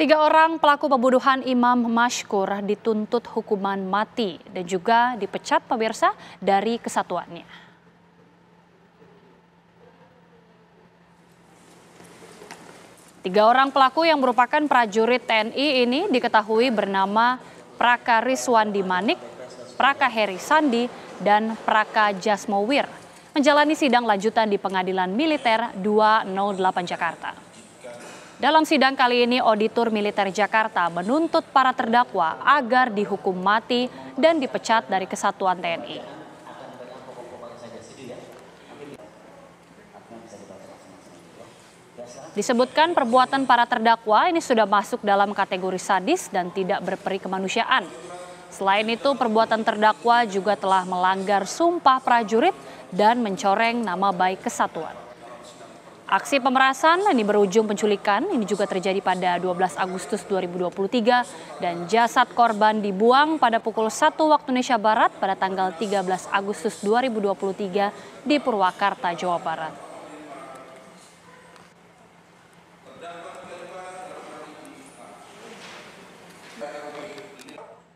Tiga orang pelaku pembunuhan Imam Mashkur dituntut hukuman mati dan juga dipecat pemirsa dari kesatuannya. Tiga orang pelaku yang merupakan prajurit TNI ini diketahui bernama Praka Riswandi Manik, Praka Heri Sandi, dan Praka Jasmowir menjalani sidang lanjutan di Pengadilan Militer 208 Jakarta. Dalam sidang kali ini, Auditor Militer Jakarta menuntut para terdakwa agar dihukum mati dan dipecat dari kesatuan TNI. Disebutkan perbuatan para terdakwa ini sudah masuk dalam kategori sadis dan tidak berperi kemanusiaan. Selain itu, perbuatan terdakwa juga telah melanggar sumpah prajurit dan mencoreng nama baik kesatuan. Aksi pemerasan ini berujung penculikan, ini juga terjadi pada 12 Agustus 2023 dan jasad korban dibuang pada pukul 1 waktu Indonesia Barat pada tanggal 13 Agustus 2023 di Purwakarta, Jawa Barat.